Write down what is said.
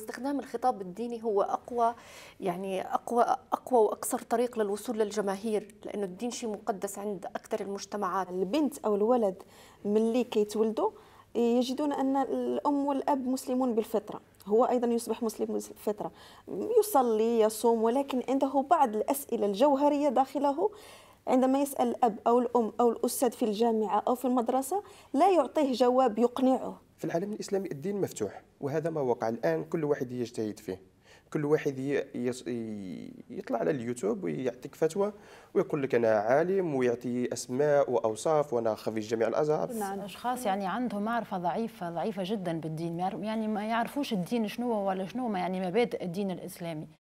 استخدام الخطاب الديني هو اقوى يعني اقوى اقوى واقصر طريق للوصول للجماهير لانه الدين شيء مقدس عند اكثر المجتمعات البنت او الولد ملي كيتولدوا يجدون ان الام والاب مسلمون بالفطره هو ايضا يصبح مسلم بالفطره يصلي يصوم ولكن عنده بعض الاسئله الجوهريه داخله عندما يسال الاب او الام او الاستاذ في الجامعه او في المدرسه لا يعطيه جواب يقنعه في العالم الإسلامي الدين مفتوح وهذا ما وقع الآن كل واحد يجتهد فيه كل واحد يطلع على اليوتيوب ويعطيك فتوى ويقول لك انا عالم ويعطي اسماء واوصاف وانا جميع الازهار الازهر نعم. اشخاص يعني عندهم معرفه ضعيفه ضعيفه جدا بالدين يعني ما يعرفوش الدين شنو هو ولا شنو ما يعني مبادئ الدين الاسلامي